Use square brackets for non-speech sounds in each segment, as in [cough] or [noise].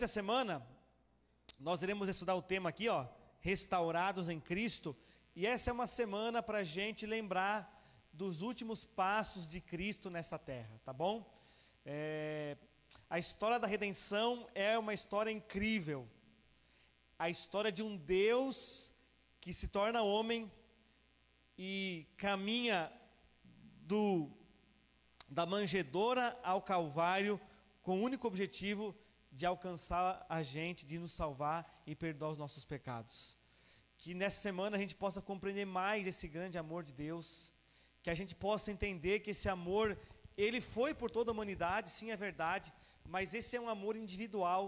durante a semana, nós iremos estudar o tema aqui, ó, restaurados em Cristo. E essa é uma semana para a gente lembrar dos últimos passos de Cristo nessa terra, tá bom? É, a história da redenção é uma história incrível. A história de um Deus que se torna homem e caminha do, da manjedora ao Calvário com o único objetivo de alcançar a gente, de nos salvar e perdoar os nossos pecados. Que nessa semana a gente possa compreender mais esse grande amor de Deus, que a gente possa entender que esse amor, ele foi por toda a humanidade, sim, é verdade, mas esse é um amor individual,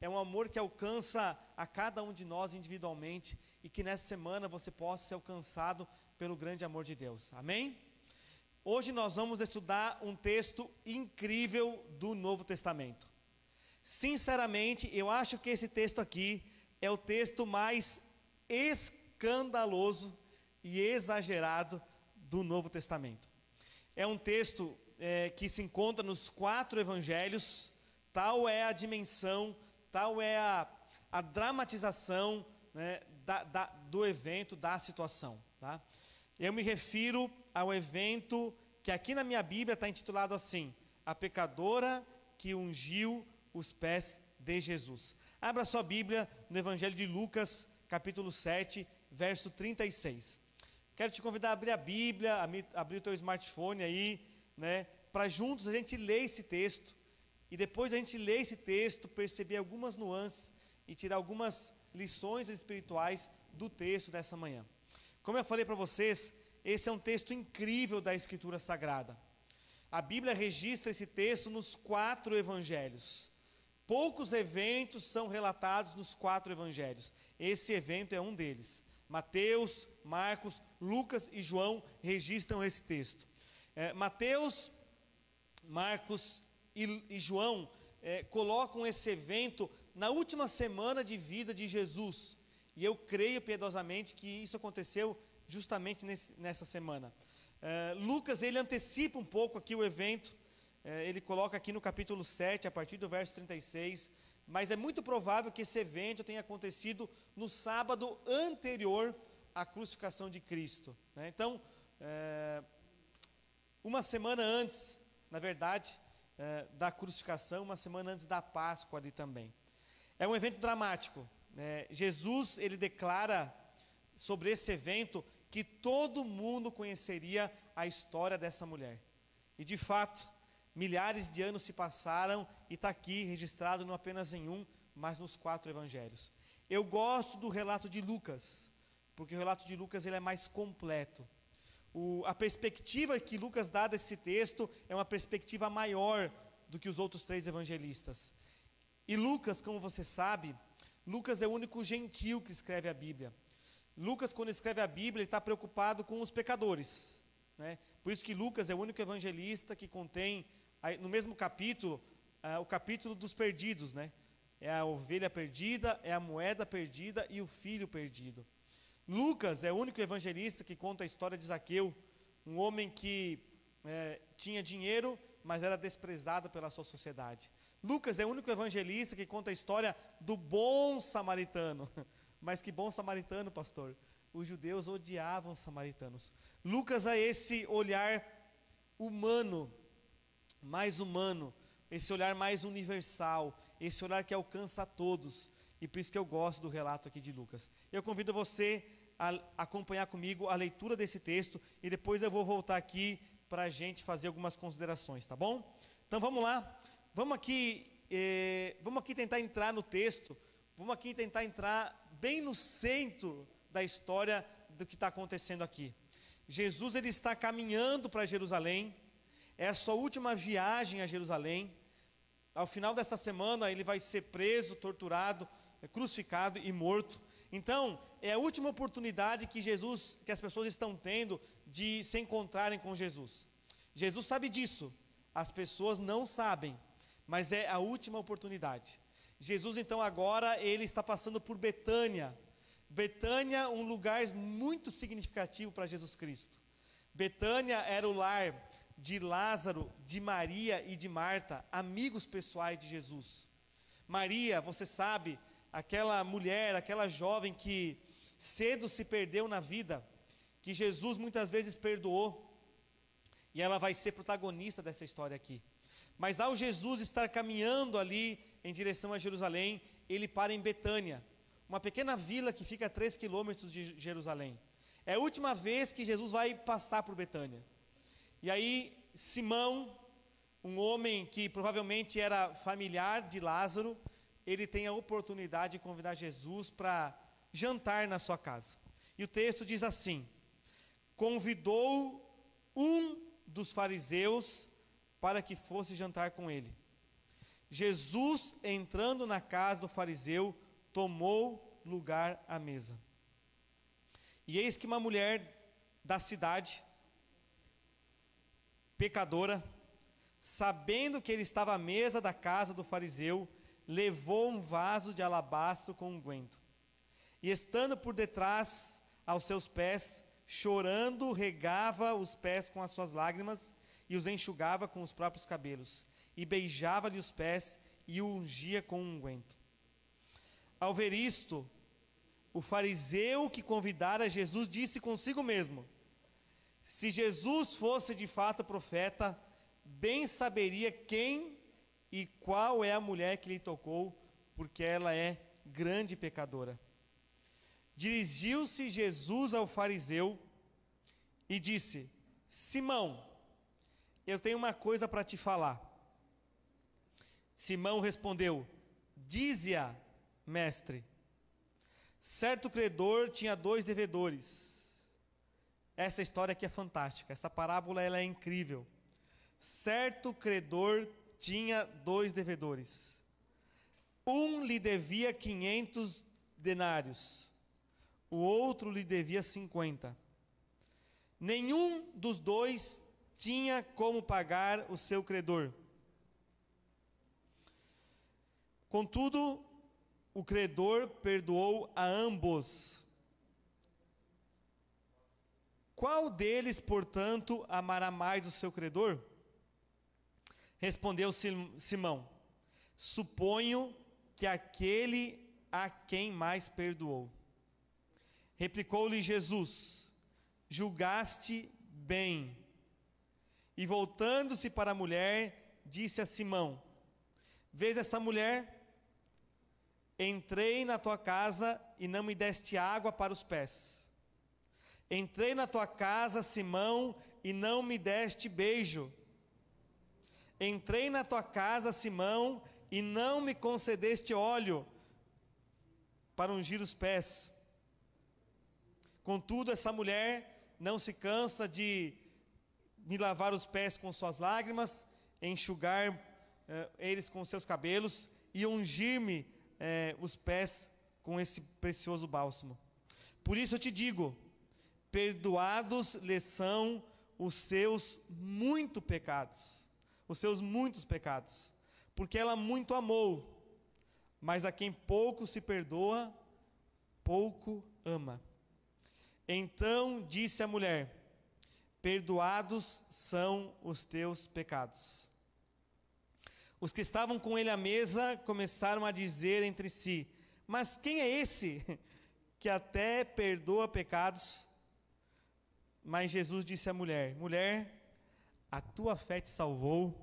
é um amor que alcança a cada um de nós individualmente e que nessa semana você possa ser alcançado pelo grande amor de Deus. Amém? Hoje nós vamos estudar um texto incrível do Novo Testamento. Sinceramente, eu acho que esse texto aqui é o texto mais escandaloso e exagerado do Novo Testamento. É um texto é, que se encontra nos quatro evangelhos, tal é a dimensão, tal é a, a dramatização né, da, da, do evento, da situação. Tá? Eu me refiro ao evento que aqui na minha Bíblia está intitulado assim: A pecadora que ungiu os pés de Jesus. Abra sua Bíblia no Evangelho de Lucas, capítulo 7, verso 36. Quero te convidar a abrir a Bíblia, a abrir o teu smartphone aí, né, para juntos a gente ler esse texto e depois a gente ler esse texto, perceber algumas nuances e tirar algumas lições espirituais do texto dessa manhã. Como eu falei para vocês, esse é um texto incrível da Escritura Sagrada. A Bíblia registra esse texto nos quatro evangelhos. Poucos eventos são relatados nos quatro evangelhos. Esse evento é um deles. Mateus, Marcos, Lucas e João registram esse texto. É, Mateus, Marcos e, e João é, colocam esse evento na última semana de vida de Jesus. E eu creio piedosamente que isso aconteceu justamente nesse, nessa semana. É, Lucas ele antecipa um pouco aqui o evento é, ele coloca aqui no capítulo 7, a partir do verso 36, mas é muito provável que esse evento tenha acontecido no sábado anterior à crucificação de Cristo. Né? Então, é, uma semana antes, na verdade, é, da crucificação, uma semana antes da Páscoa ali também. É um evento dramático. Né? Jesus ele declara sobre esse evento que todo mundo conheceria a história dessa mulher. E de fato, Milhares de anos se passaram e está aqui registrado não apenas em um, mas nos quatro evangelhos. Eu gosto do relato de Lucas, porque o relato de Lucas ele é mais completo. O, a perspectiva que Lucas dá desse texto é uma perspectiva maior do que os outros três evangelistas. E Lucas, como você sabe, Lucas é o único gentil que escreve a Bíblia. Lucas, quando escreve a Bíblia, está preocupado com os pecadores. Né? Por isso que Lucas é o único evangelista que contém aí, no mesmo capítulo, ah, o capítulo dos perdidos, né? É a ovelha perdida, é a moeda perdida e o filho perdido. Lucas é o único evangelista que conta a história de Zaqueu, um homem que é, tinha dinheiro, mas era desprezado pela sua sociedade. Lucas é o único evangelista que conta a história do bom samaritano. [laughs] Mas que bom samaritano, pastor. Os judeus odiavam os samaritanos. Lucas é esse olhar humano mais humano, esse olhar mais universal, esse olhar que alcança a todos. E por isso que eu gosto do relato aqui de Lucas. Eu convido você a acompanhar comigo a leitura desse texto e depois eu vou voltar aqui para a gente fazer algumas considerações, tá bom? Então vamos lá, vamos aqui, eh, vamos aqui tentar entrar no texto, vamos aqui tentar entrar bem no centro da história do que está acontecendo aqui. Jesus ele está caminhando para Jerusalém é a sua última viagem a Jerusalém. Ao final dessa semana, ele vai ser preso, torturado, crucificado e morto. Então, é a última oportunidade que Jesus, que as pessoas estão tendo de se encontrarem com Jesus. Jesus sabe disso. As pessoas não sabem, mas é a última oportunidade. Jesus então agora ele está passando por Betânia. Betânia, um lugar muito significativo para Jesus Cristo. Betânia era o lar de Lázaro, de Maria e de Marta, amigos pessoais de Jesus. Maria, você sabe, aquela mulher, aquela jovem que cedo se perdeu na vida, que Jesus muitas vezes perdoou, e ela vai ser protagonista dessa história aqui. Mas ao Jesus estar caminhando ali em direção a Jerusalém, ele para em Betânia, uma pequena vila que fica a 3 quilômetros de Jerusalém. É a última vez que Jesus vai passar por Betânia. E aí, Simão, um homem que provavelmente era familiar de Lázaro, ele tem a oportunidade de convidar Jesus para jantar na sua casa. E o texto diz assim: convidou um dos fariseus para que fosse jantar com ele. Jesus, entrando na casa do fariseu, tomou lugar à mesa. E eis que uma mulher da cidade, pecadora, sabendo que ele estava à mesa da casa do fariseu, levou um vaso de alabastro com unguento. Um e estando por detrás aos seus pés, chorando, regava os pés com as suas lágrimas e os enxugava com os próprios cabelos, e beijava-lhe os pés e o ungia com unguento. Um Ao ver isto, o fariseu que convidara Jesus disse consigo mesmo: se Jesus fosse de fato profeta, bem saberia quem e qual é a mulher que lhe tocou, porque ela é grande pecadora. Dirigiu-se Jesus ao fariseu e disse: Simão, eu tenho uma coisa para te falar. Simão respondeu: Dize-a, mestre. Certo credor tinha dois devedores. Essa história aqui é fantástica, essa parábola ela é incrível. Certo credor tinha dois devedores. Um lhe devia 500 denários, o outro lhe devia 50. Nenhum dos dois tinha como pagar o seu credor. Contudo, o credor perdoou a ambos qual deles, portanto, amará mais o seu credor? Respondeu Simão: Suponho que aquele a quem mais perdoou. Replicou-lhe Jesus: Julgaste bem. E voltando-se para a mulher, disse a Simão: Vês essa mulher? Entrei na tua casa e não me deste água para os pés Entrei na tua casa, Simão, e não me deste beijo. Entrei na tua casa, Simão, e não me concedeste óleo para ungir os pés. Contudo, essa mulher não se cansa de me lavar os pés com suas lágrimas, enxugar eh, eles com seus cabelos e ungir-me eh, os pés com esse precioso bálsamo. Por isso eu te digo: perdoados lhe são os seus muito pecados, os seus muitos pecados, porque ela muito amou, mas a quem pouco se perdoa, pouco ama. Então disse a mulher: Perdoados são os teus pecados. Os que estavam com ele à mesa começaram a dizer entre si: Mas quem é esse [laughs] que até perdoa pecados? Mas Jesus disse à mulher: Mulher, a tua fé te salvou,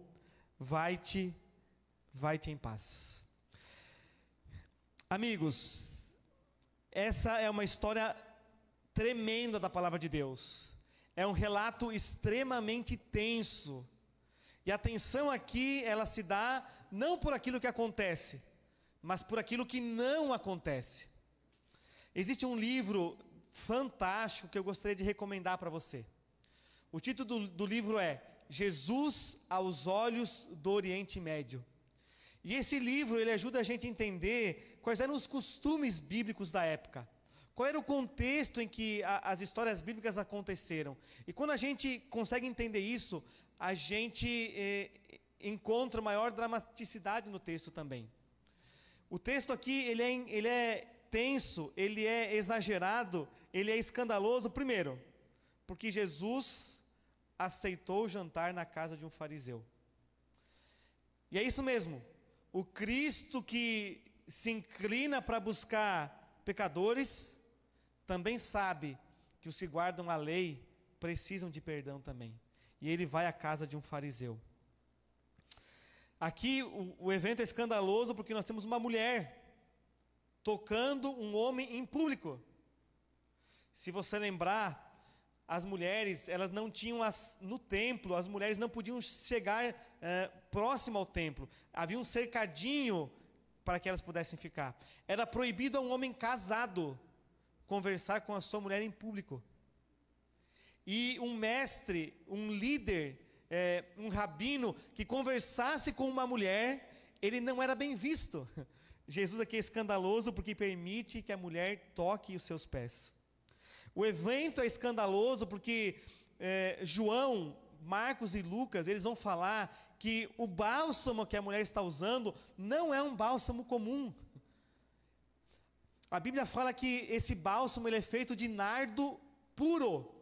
vai-te, vai-te em paz. Amigos, essa é uma história tremenda da palavra de Deus. É um relato extremamente tenso. E a tensão aqui, ela se dá não por aquilo que acontece, mas por aquilo que não acontece. Existe um livro fantástico que eu gostaria de recomendar para você. O título do, do livro é Jesus aos olhos do Oriente Médio. E esse livro ele ajuda a gente a entender quais eram os costumes bíblicos da época. Qual era o contexto em que a, as histórias bíblicas aconteceram? E quando a gente consegue entender isso, a gente eh, encontra maior dramaticidade no texto também. O texto aqui ele é, ele é tenso, ele é exagerado, ele é escandaloso, primeiro, porque Jesus aceitou jantar na casa de um fariseu. E é isso mesmo. O Cristo que se inclina para buscar pecadores também sabe que os que guardam a lei precisam de perdão também. E ele vai à casa de um fariseu. Aqui o, o evento é escandaloso porque nós temos uma mulher tocando um homem em público. Se você lembrar, as mulheres, elas não tinham as, no templo, as mulheres não podiam chegar eh, próximo ao templo. Havia um cercadinho para que elas pudessem ficar. Era proibido a um homem casado conversar com a sua mulher em público. E um mestre, um líder, eh, um rabino que conversasse com uma mulher, ele não era bem visto. [laughs] Jesus aqui é escandaloso porque permite que a mulher toque os seus pés. O evento é escandaloso porque é, João, Marcos e Lucas, eles vão falar que o bálsamo que a mulher está usando não é um bálsamo comum. A Bíblia fala que esse bálsamo ele é feito de nardo puro,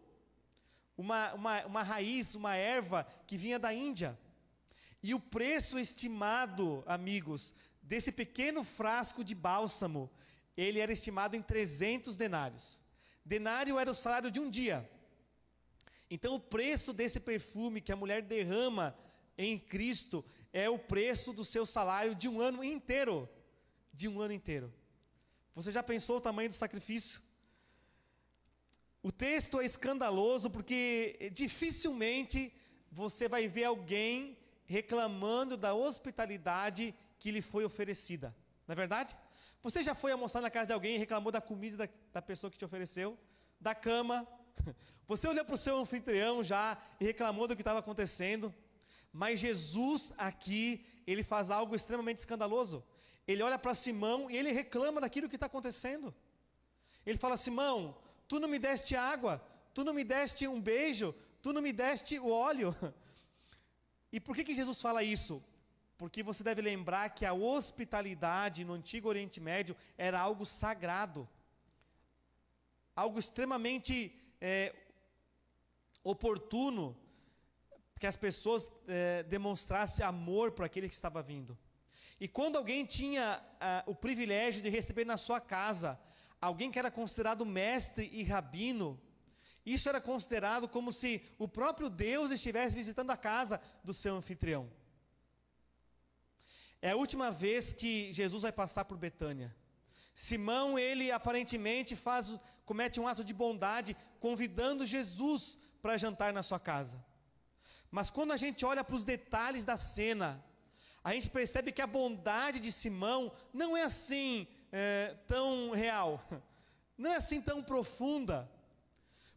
uma, uma, uma raiz, uma erva que vinha da Índia. E o preço estimado, amigos, desse pequeno frasco de bálsamo, ele era estimado em 300 denários. Denário era o salário de um dia. Então, o preço desse perfume que a mulher derrama em Cristo é o preço do seu salário de um ano inteiro. De um ano inteiro. Você já pensou o tamanho do sacrifício? O texto é escandaloso porque dificilmente você vai ver alguém reclamando da hospitalidade que lhe foi oferecida. Na é verdade? Você já foi almoçar na casa de alguém e reclamou da comida da, da pessoa que te ofereceu? Da cama? [laughs] Você olhou para o seu anfitrião já e reclamou do que estava acontecendo? Mas Jesus aqui, ele faz algo extremamente escandaloso. Ele olha para Simão e ele reclama daquilo que está acontecendo. Ele fala: Simão, tu não me deste água, tu não me deste um beijo, tu não me deste o óleo. [laughs] E por que, que Jesus fala isso? Porque você deve lembrar que a hospitalidade no antigo Oriente Médio era algo sagrado, algo extremamente é, oportuno que as pessoas é, demonstrassem amor para aquele que estava vindo. E quando alguém tinha é, o privilégio de receber na sua casa alguém que era considerado mestre e rabino, isso era considerado como se o próprio Deus estivesse visitando a casa do seu anfitrião. É a última vez que Jesus vai passar por Betânia. Simão, ele aparentemente faz, comete um ato de bondade, convidando Jesus para jantar na sua casa. Mas quando a gente olha para os detalhes da cena, a gente percebe que a bondade de Simão não é assim é, tão real, [laughs] não é assim tão profunda.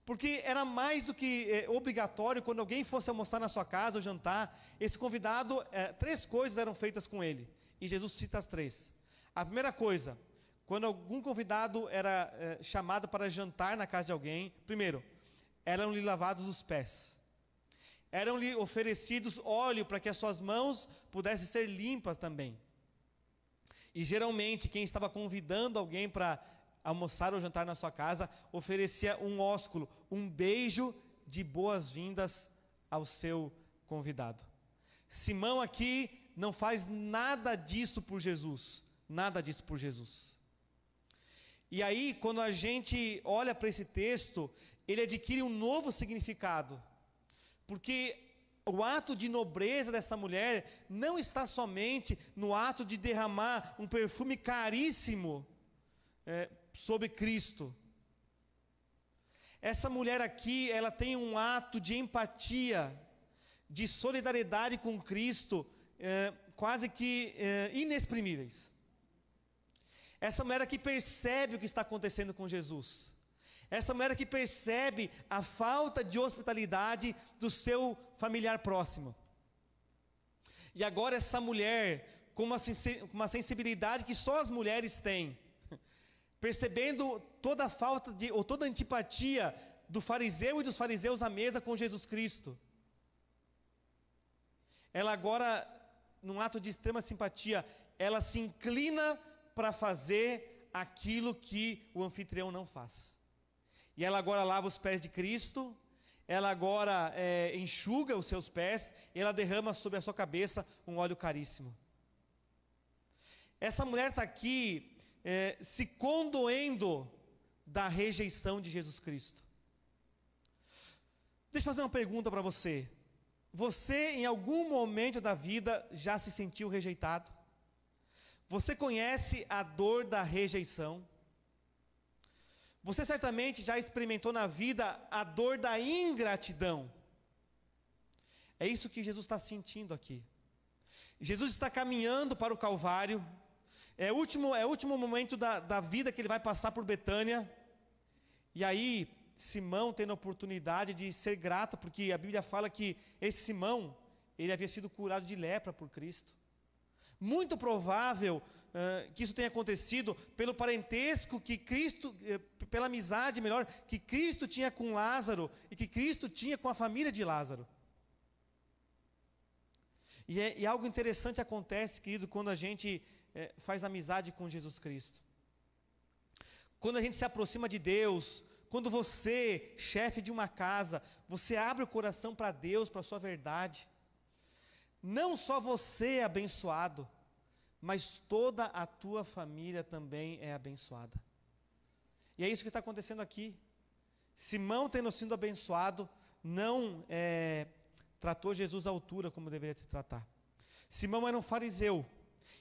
Porque era mais do que é, obrigatório quando alguém fosse almoçar na sua casa ou jantar, esse convidado, é, três coisas eram feitas com ele. E Jesus cita as três. A primeira coisa, quando algum convidado era é, chamado para jantar na casa de alguém, primeiro, eram-lhe lavados os pés. Eram-lhe oferecidos óleo para que as suas mãos pudessem ser limpas também. E geralmente, quem estava convidando alguém para almoçar ou jantar na sua casa, oferecia um ósculo, um beijo de boas-vindas ao seu convidado. Simão aqui não faz nada disso por Jesus, nada disso por Jesus. E aí, quando a gente olha para esse texto, ele adquire um novo significado, porque o ato de nobreza dessa mulher não está somente no ato de derramar um perfume caríssimo é, sobre Cristo. Essa mulher aqui, ela tem um ato de empatia, de solidariedade com Cristo, é, quase que é, inexprimíveis. Essa mulher que percebe o que está acontecendo com Jesus. Essa mulher que percebe a falta de hospitalidade do seu familiar próximo. E agora essa mulher, com uma sensibilidade que só as mulheres têm, percebendo toda a falta de, ou toda a antipatia do fariseu e dos fariseus à mesa com Jesus Cristo. Ela agora, num ato de extrema simpatia, ela se inclina para fazer aquilo que o anfitrião não faz. E ela agora lava os pés de Cristo, ela agora é, enxuga os seus pés, e ela derrama sobre a sua cabeça um óleo caríssimo. Essa mulher está aqui é, se condoendo da rejeição de Jesus Cristo. Deixa eu fazer uma pergunta para você. Você, em algum momento da vida, já se sentiu rejeitado? Você conhece a dor da rejeição? Você certamente já experimentou na vida a dor da ingratidão. É isso que Jesus está sentindo aqui. Jesus está caminhando para o Calvário, é o último, é último momento da, da vida que ele vai passar por Betânia. E aí, Simão tendo a oportunidade de ser grato, porque a Bíblia fala que esse Simão, ele havia sido curado de lepra por Cristo. Muito provável uh, que isso tenha acontecido pelo parentesco que Cristo, eh, pela amizade, melhor, que Cristo tinha com Lázaro e que Cristo tinha com a família de Lázaro. E, é, e algo interessante acontece, querido, quando a gente é, faz amizade com Jesus Cristo. Quando a gente se aproxima de Deus, quando você, chefe de uma casa, você abre o coração para Deus, para a sua verdade, não só você é abençoado, mas toda a tua família também é abençoada. E é isso que está acontecendo aqui. Simão, tendo sido abençoado, não é, tratou Jesus à altura como deveria se tratar. Simão era um fariseu,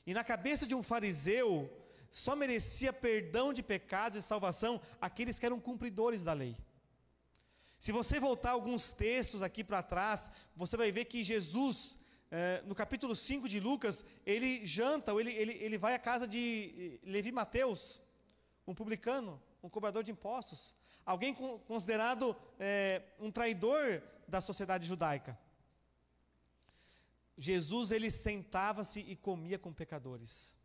e na cabeça de um fariseu, só merecia perdão de pecados e salvação aqueles que eram cumpridores da lei. Se você voltar alguns textos aqui para trás, você vai ver que Jesus, eh, no capítulo 5 de Lucas, ele janta, ele, ele, ele vai à casa de eh, Levi Mateus, um publicano, um cobrador de impostos, alguém considerado eh, um traidor da sociedade judaica. Jesus ele sentava-se e comia com pecadores.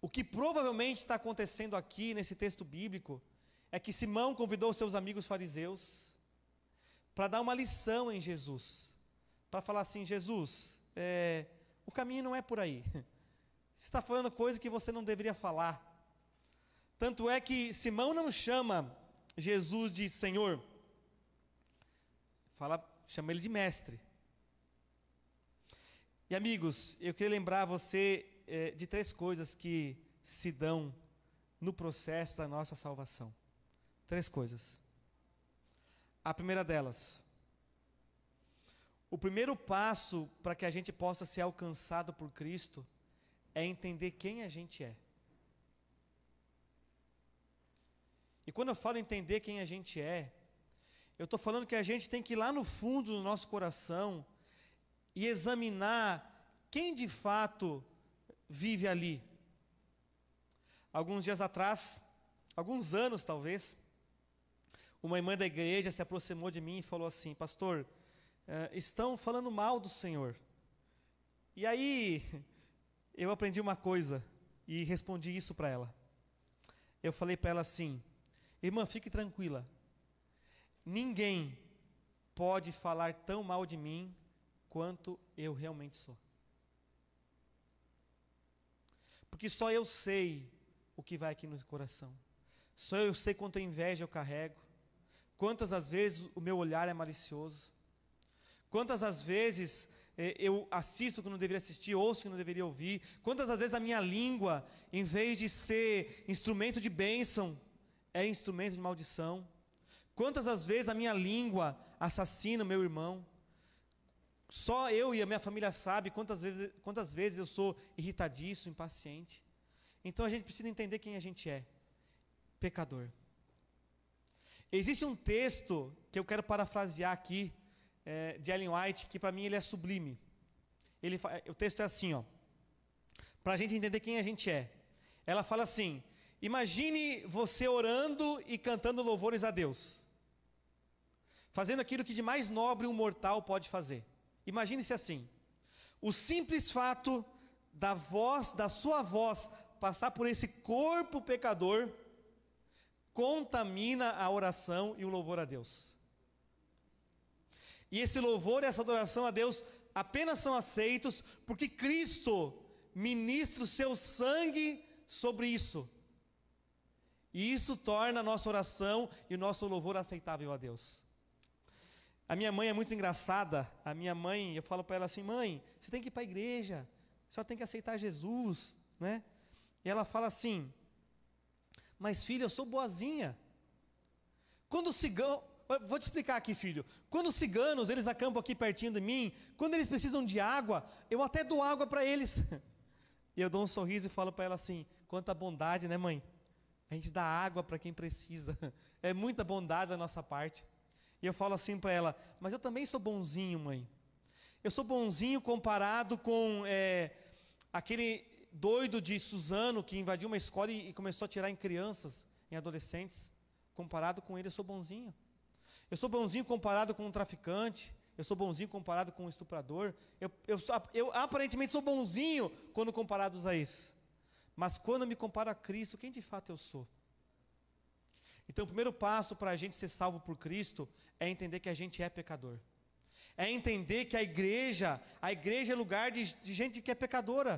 O que provavelmente está acontecendo aqui nesse texto bíblico é que Simão convidou seus amigos fariseus para dar uma lição em Jesus, para falar assim: Jesus, é, o caminho não é por aí. Você está falando coisa que você não deveria falar. Tanto é que Simão não chama Jesus de Senhor, fala, chama ele de mestre. E amigos, eu queria lembrar você eh, de três coisas que se dão no processo da nossa salvação. Três coisas. A primeira delas, o primeiro passo para que a gente possa ser alcançado por Cristo é entender quem a gente é. E quando eu falo entender quem a gente é, eu estou falando que a gente tem que ir lá no fundo do nosso coração e examinar quem de fato vive ali. Alguns dias atrás, alguns anos talvez, uma irmã da igreja se aproximou de mim e falou assim: Pastor, eh, estão falando mal do Senhor. E aí [laughs] eu aprendi uma coisa e respondi isso para ela. Eu falei para ela assim: Irmã, fique tranquila. Ninguém pode falar tão mal de mim quanto eu realmente sou. Porque só eu sei o que vai aqui no coração. Só eu sei quanta inveja eu carrego. Quantas as vezes o meu olhar é malicioso. Quantas as vezes eh, eu assisto que não deveria assistir, ouço que não deveria ouvir. Quantas as vezes a minha língua, em vez de ser instrumento de bênção, é instrumento de maldição. Quantas as vezes a minha língua assassina o meu irmão. Só eu e a minha família sabe quantas vezes, quantas vezes eu sou irritadiço, impaciente. Então a gente precisa entender quem a gente é: pecador. Existe um texto que eu quero parafrasear aqui, é, de Ellen White, que para mim ele é sublime. Ele, o texto é assim, ó. Para a gente entender quem a gente é. Ela fala assim: Imagine você orando e cantando louvores a Deus, fazendo aquilo que de mais nobre um mortal pode fazer. Imagine-se assim: o simples fato da voz, da sua voz, passar por esse corpo pecador, contamina a oração e o louvor a Deus. E esse louvor e essa adoração a Deus apenas são aceitos porque Cristo ministra o seu sangue sobre isso. E isso torna a nossa oração e o nosso louvor aceitável a Deus. A minha mãe é muito engraçada. A minha mãe, eu falo para ela assim: mãe, você tem que ir para a igreja, só tem que aceitar Jesus, né? E ela fala assim: mas filho, eu sou boazinha. Quando o cigano, vou te explicar aqui, filho. Quando os ciganos, eles acampam aqui pertinho de mim, quando eles precisam de água, eu até dou água para eles. [laughs] E eu dou um sorriso e falo para ela assim: quanta bondade, né, mãe? A gente dá água para quem precisa. [laughs] É muita bondade da nossa parte. E eu falo assim para ela: Mas eu também sou bonzinho, mãe. Eu sou bonzinho comparado com é, aquele doido de Suzano que invadiu uma escola e, começou a tirar em crianças, em adolescentes. Comparado com ele, eu sou bonzinho. Eu sou bonzinho comparado com um traficante. Eu sou bonzinho comparado com um estuprador. Eu, eu, eu aparentemente sou bonzinho quando comparados a esses. Mas quando eu me comparo a Cristo, quem de fato eu sou? Então, o primeiro passo para a gente ser salvo por Cristo é entender que a gente é pecador. É entender que a igreja, a igreja é lugar de, de gente que é pecadora.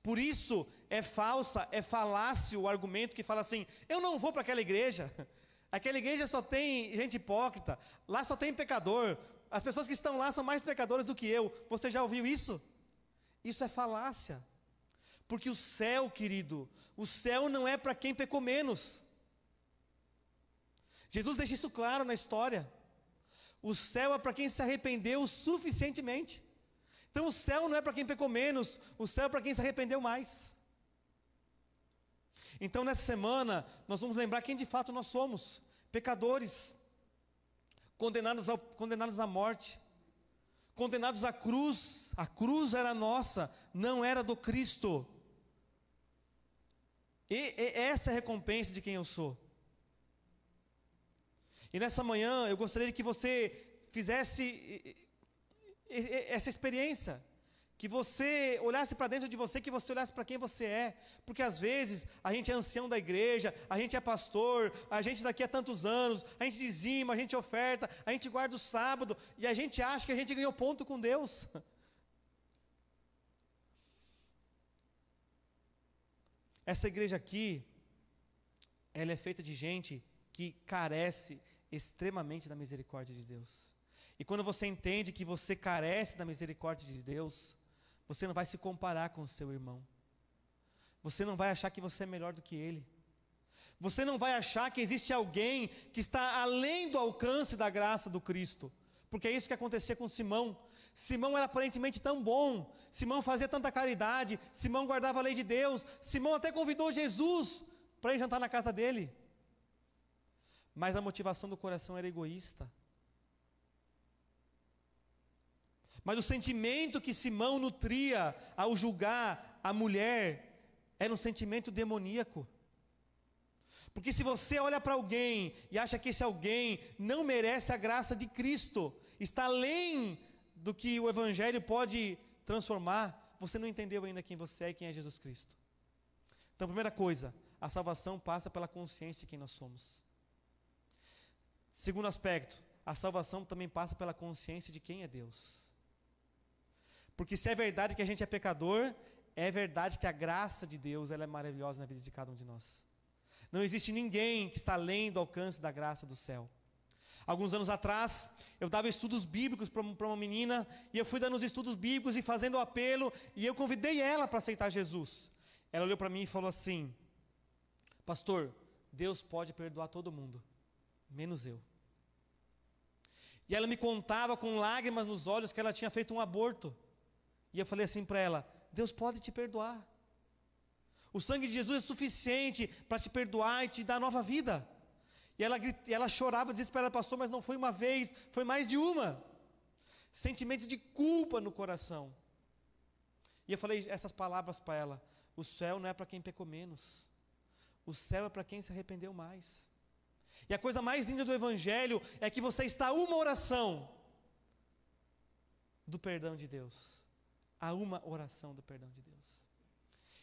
Por isso é falsa, é falácio o argumento que fala assim: eu não vou para aquela igreja. [laughs] Aquela igreja só tem gente hipócrita, lá só tem pecador. As pessoas que estão lá são mais pecadoras do que eu. Você já ouviu isso? Isso é falácia. Porque o céu, querido, o céu não é para quem pecou menos. Jesus deixa isso claro na história. O céu é para quem se arrependeu suficientemente. Então o céu não é para quem pecou menos, o céu é para quem se arrependeu mais. Então nessa semana nós vamos lembrar quem de fato nós somos: pecadores, condenados, ao, condenados à morte, condenados à cruz. A cruz era nossa, não era do Cristo. E, e essa é a recompensa de quem eu sou. E nessa manhã eu gostaria que você fizesse essa experiência. Que você olhasse para dentro de você, que você olhasse para quem você é. Porque às vezes a gente é ancião da igreja, a gente é pastor, a gente daqui a tantos anos, a gente dizima, a gente oferta, a gente guarda o sábado e a gente acha que a gente ganhou ponto com Deus. [laughs] Essa igreja aqui, ela é feita de gente que carece extremamente da misericórdia de Deus. E quando você entende que você carece da misericórdia de Deus, você não vai se comparar com o seu irmão. Você não vai achar que você é melhor do que ele. Você não vai achar que existe alguém que está além do alcance da graça do Cristo. Porque é isso que acontecia com Simão. Simão era aparentemente tão bom, Simão fazia tanta caridade, Simão guardava a lei de Deus, Simão até convidou Jesus para ir jantar na casa dele mas a motivação do coração era egoísta. Mas o sentimento que Simão nutria ao julgar a mulher era um sentimento demoníaco. Porque se você olha para alguém e acha que esse alguém não merece a graça de Cristo, está além do que o Evangelho pode transformar, você não entendeu ainda quem você é e quem é Jesus Cristo. Então, primeira coisa, a salvação passa pela consciência de quem nós somos. Segundo aspecto, a salvação também passa pela consciência de quem é Deus. Porque se é verdade que a gente é pecador, é verdade que a graça de Deus ela é maravilhosa na vida de cada um de nós. Não existe ninguém que está além do alcance da graça do céu. Alguns anos atrás, eu dava estudos bíblicos para uma menina, e eu fui dando os estudos bíblicos e fazendo o apelo, e eu convidei ela para aceitar Jesus. Ela olhou para mim e falou assim: Pastor, Deus pode perdoar todo mundo, menos eu. E ela me contava com lágrimas nos olhos que ela tinha feito um aborto. E eu falei assim para ela: Deus pode te perdoar. O sangue de Jesus é suficiente para te perdoar e te dar nova vida. E ela, ela chorava desesperada, pastor, mas não foi uma vez, foi mais de uma. Sentimento de culpa no coração. E eu falei essas palavras para ela: o céu não é para quem pecou menos, o céu é para quem se arrependeu mais. E a coisa mais linda do Evangelho é que você está a uma oração do perdão de Deus. A uma oração do perdão de Deus.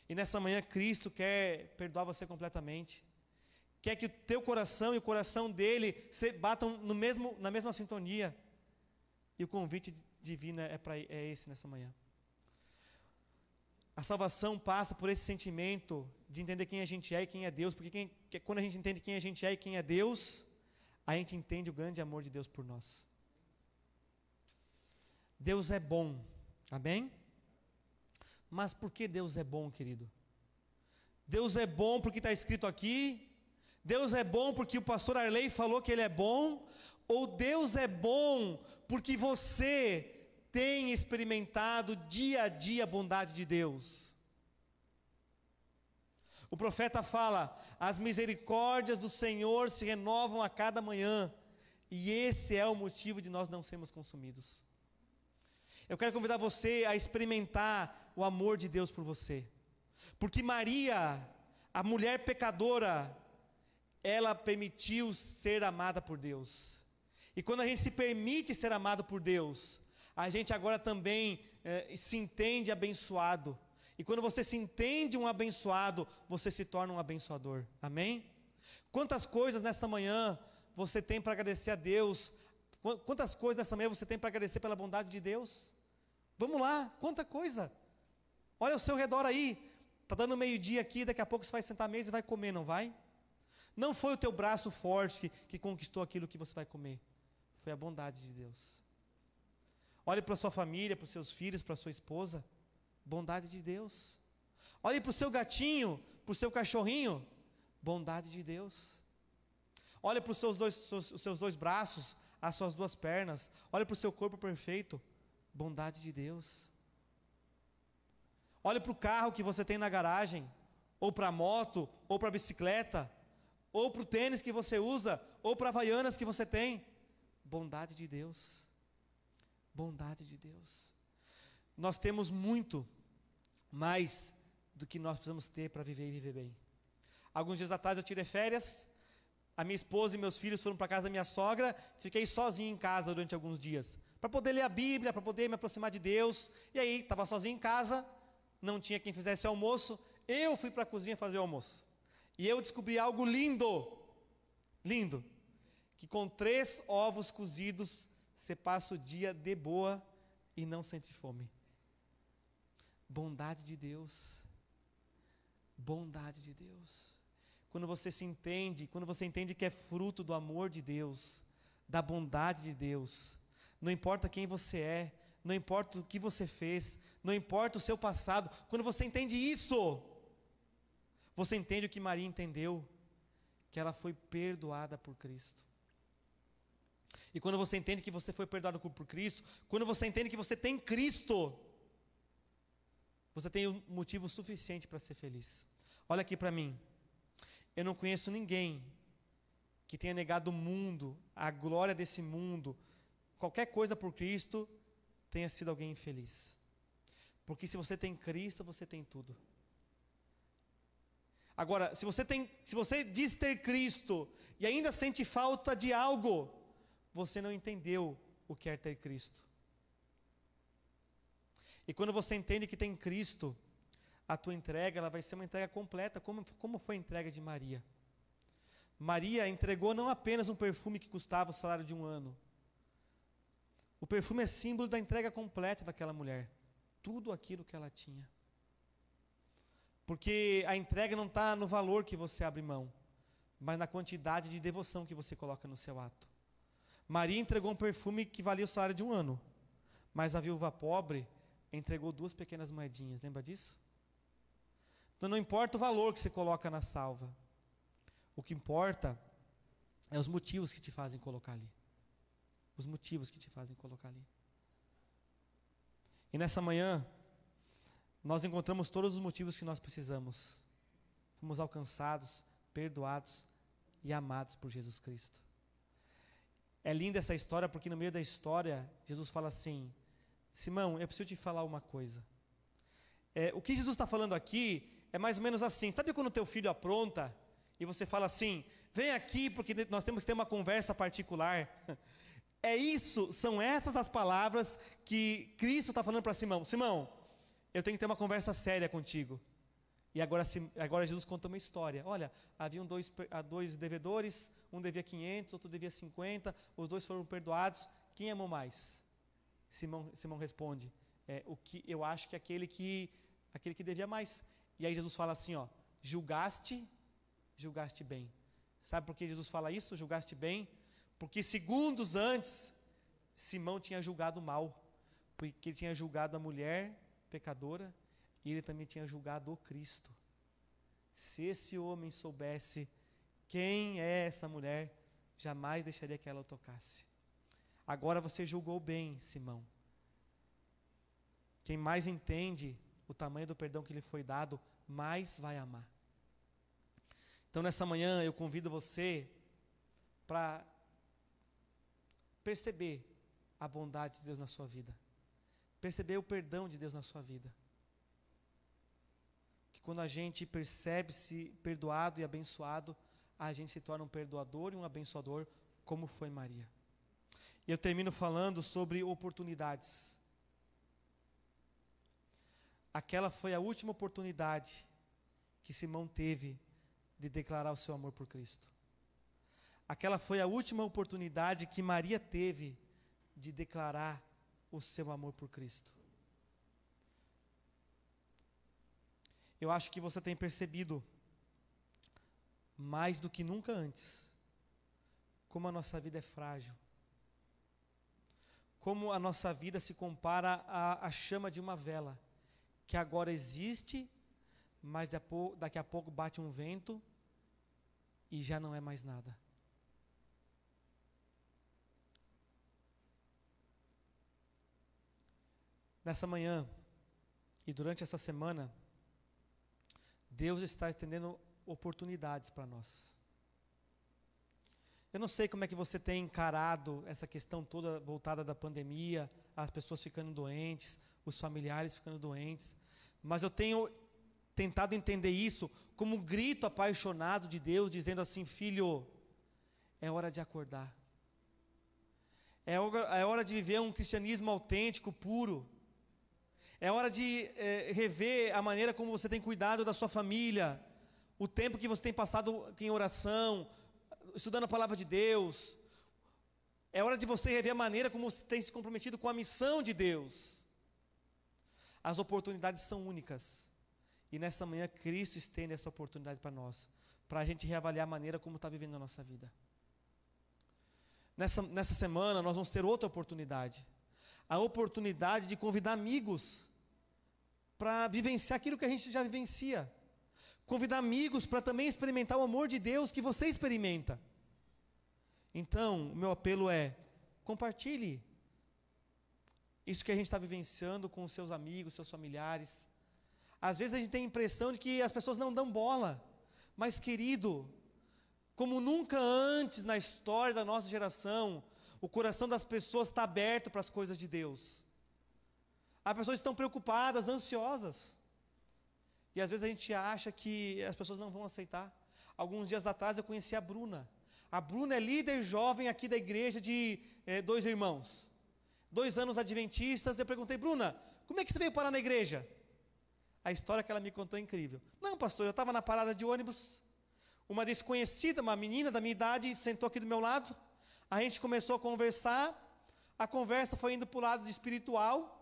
E nessa manhã, Cristo quer perdoar você completamente. Quer que o teu coração e o coração dele se batam no mesmo, na mesma sintonia. E o convite divino é, pra, é esse nessa manhã. A salvação passa por esse sentimento de entender quem a gente é e quem é Deus, porque quem, que, quando a gente entende quem a gente é e quem é Deus, a gente entende o grande amor de Deus por nós. Deus é bom, amém? Mas por que Deus é bom, querido? Deus é bom porque está escrito aqui, Deus é bom porque o pastor Arley falou que ele é bom, ou Deus é bom porque você tem experimentado dia a dia a bondade de Deus. O profeta fala: as misericórdias do Senhor se renovam a cada manhã, e esse é o motivo de nós não sermos consumidos. Eu quero convidar você a experimentar o amor de Deus por você, porque Maria, a mulher pecadora, ela permitiu ser amada por Deus. E quando a gente se permite ser amado por Deus, a gente agora também é, se entende abençoado. E quando você se entende um abençoado, você se torna um abençoador. Amém? Quantas coisas nessa manhã você tem para agradecer a Deus? Quantas coisas nessa manhã você tem para agradecer pela bondade de Deus? Vamos lá, quanta coisa! Olha o seu redor aí, está dando meio-dia aqui, daqui a pouco você vai sentar à mesa e vai comer, não vai? Não foi o teu braço forte que, que conquistou aquilo que você vai comer, foi a bondade de Deus. Olhe para sua família, para os seus filhos, para sua esposa. Bondade de Deus. Olhe para o seu gatinho, para o seu cachorrinho. Bondade de Deus. Olhe para os seus dois, seus, os seus dois braços, as suas duas pernas. Olhe para o seu corpo perfeito. Bondade de Deus. Olhe para o carro que você tem na garagem, ou para a moto, ou para a bicicleta, ou para o tênis que você usa, ou para a Havaianas que você tem. Bondade de Deus bondade de Deus. Nós temos muito mais do que nós precisamos ter para viver e viver bem. Alguns dias atrás eu tirei férias, a minha esposa e meus filhos foram para casa da minha sogra, fiquei sozinho em casa durante alguns dias, para poder ler a Bíblia, para poder me aproximar de Deus. E aí, estava sozinho em casa, não tinha quem fizesse almoço, eu fui para a cozinha fazer o almoço. E eu descobri algo lindo, lindo, que com três ovos cozidos você passa o dia de boa e não sente fome. Bondade de Deus. Bondade de Deus. Quando você se entende, quando você entende que é fruto do amor de Deus, da bondade de Deus, não importa quem você é, não importa o que você fez, não importa o seu passado, quando você entende isso, você entende o que Maria entendeu, que ela foi perdoada por Cristo. E quando você entende que você foi perdoado por Cristo, quando você entende que você tem Cristo, você tem um motivo suficiente para ser feliz. Olha aqui para mim. Eu não conheço ninguém que tenha negado o mundo, a glória desse mundo, qualquer coisa por Cristo, tenha sido alguém infeliz. Porque se você tem Cristo, você tem tudo. Agora, se você tem, se você diz ter Cristo e ainda sente falta de algo, você não entendeu o que é ter Cristo. E quando você entende que tem Cristo, a tua entrega ela vai ser uma entrega completa, como, como foi a entrega de Maria. Maria entregou não apenas um perfume que custava o salário de um ano. O perfume é símbolo da entrega completa daquela mulher. Tudo aquilo que ela tinha. Porque a entrega não está no valor que você abre mão, mas na quantidade de devoção que você coloca no seu ato. Maria entregou um perfume que valia o salário de um ano, mas a viúva pobre entregou duas pequenas moedinhas, lembra disso? Então não importa o valor que você coloca na salva, o que importa é os motivos que te fazem colocar ali. Os motivos que te fazem colocar ali. E nessa manhã, nós encontramos todos os motivos que nós precisamos. Fomos alcançados, perdoados e amados por Jesus Cristo. É linda essa história porque no meio da história Jesus fala assim: Simão, eu preciso te falar uma coisa. É, o que Jesus está falando aqui é mais ou menos assim. Sabe quando teu filho apronta e você fala assim: vem aqui porque nós temos que ter uma conversa particular. [laughs] É isso, são essas as palavras que Cristo está falando para Simão. Simão, eu tenho que ter uma conversa séria contigo. E agora, agora Jesus conta uma história. Olha, haviam dois, ah, dois devedores, um devia 500, outro devia 50, os dois foram perdoados. Quem amou mais? Simão, Simão responde, é, o que eu acho que é aquele que aquele que devia mais. E aí Jesus fala assim, ó, julgaste, julgaste bem. Sabe por que Jesus fala isso? Julgaste bem? Porque segundos antes Simão tinha julgado mal, porque ele tinha julgado a mulher pecadora e ele também tinha julgado o Cristo. Se esse homem soubesse quem é essa mulher, jamais deixaria que ela o tocasse. Agora você julgou bem, Simão. Quem mais entende o tamanho do perdão que lhe foi dado, mais vai amar. Então, nessa manhã, eu convido você para perceber a bondade de Deus na sua vida, perceber o perdão de Deus na sua vida. Quando a gente percebe-se perdoado e abençoado, a gente se torna um perdoador e um abençoador, como foi Maria. E eu termino falando sobre oportunidades. Aquela foi a última oportunidade que Simão teve de declarar o seu amor por Cristo. Aquela foi a última oportunidade que Maria teve de declarar o seu amor por Cristo. eu acho que você tem percebido, mais do que nunca antes, como a nossa vida é frágil. Como a nossa vida se compara à, à chama de uma vela, que agora existe, mas daqui a pouco bate um vento e já não é mais nada. Nessa manhã e durante essa semana, Deus está estendendo oportunidades para nós. Eu não sei como é que você tem encarado essa questão toda voltada da pandemia, as pessoas ficando doentes, os familiares ficando doentes, mas eu tenho tentado entender isso como um grito apaixonado de Deus dizendo assim: Filho, é hora de acordar. É hora, é hora de viver um cristianismo autêntico, puro. É hora de é, rever a maneira como você tem cuidado da sua família, o tempo que você tem passado em oração, estudando a palavra de Deus. É hora de você rever a maneira como você tem se comprometido com a missão de Deus. As oportunidades são únicas. E nessa manhã, Cristo estende essa oportunidade para nós, para a gente reavaliar a maneira como está vivendo a nossa vida. Nessa, nessa semana, nós vamos ter outra oportunidade a oportunidade de convidar amigos para vivenciar aquilo que a gente já vivencia. Convidar amigos para também experimentar o amor de Deus que você experimenta. Então, o meu apelo é: compartilhe isso que a gente está vivenciando com seus amigos, seus familiares. Às vezes a gente tem a impressão de que as pessoas não dão bola. Mas, querido, como nunca antes na história da nossa geração, o coração das pessoas está aberto para as coisas de Deus. As pessoas estão preocupadas, ansiosas. E às vezes a gente acha que as pessoas não vão aceitar. Alguns dias atrás eu conheci a Bruna. A Bruna é líder jovem aqui da igreja de eh, dois irmãos. Dois anos adventistas. Eu perguntei, Bruna, como é que você veio parar na igreja? A história que ela me contou é incrível. Não, pastor, eu estava na parada de ônibus. Uma desconhecida, uma menina da minha idade, sentou aqui do meu lado. A gente começou a conversar. A conversa foi indo para o lado espiritual.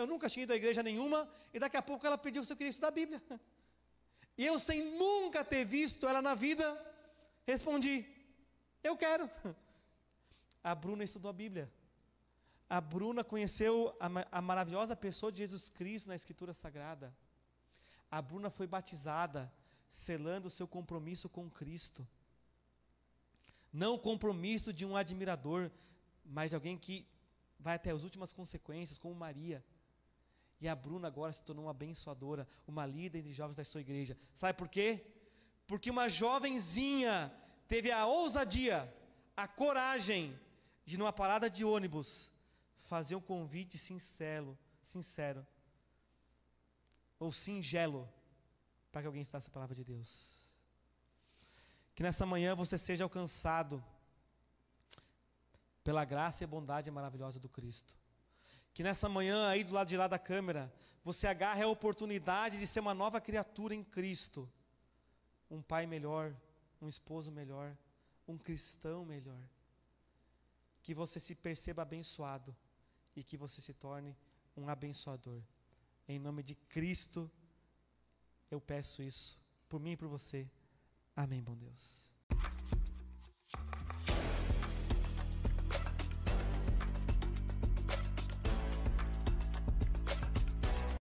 Eu nunca tinha ido à igreja nenhuma, e daqui a pouco ela pediu se eu queria estudar a Bíblia. E eu, sem nunca ter visto ela na vida, respondi: Eu quero. A Bruna estudou a Bíblia. A Bruna conheceu a, a maravilhosa pessoa de Jesus Cristo na Escritura Sagrada. A Bruna foi batizada, selando o seu compromisso com Cristo. Não o compromisso de um admirador, mas de alguém que vai até as últimas consequências, como Maria. E a Bruna agora se tornou uma abençoadora, uma líder de jovens da sua igreja. Sabe por quê? Porque uma jovenzinha teve a ousadia, a coragem de numa parada de ônibus fazer um convite sincero, sincero ou singelo para que alguém estudasse a palavra de Deus. Que nessa manhã você seja alcançado pela graça e bondade maravilhosa do Cristo. Que nessa manhã, aí do lado de lá da câmera, você agarre a oportunidade de ser uma nova criatura em Cristo. Um pai melhor, um esposo melhor, um cristão melhor. Que você se perceba abençoado e que você se torne um abençoador. Em nome de Cristo, eu peço isso, por mim e por você. Amém, bom Deus.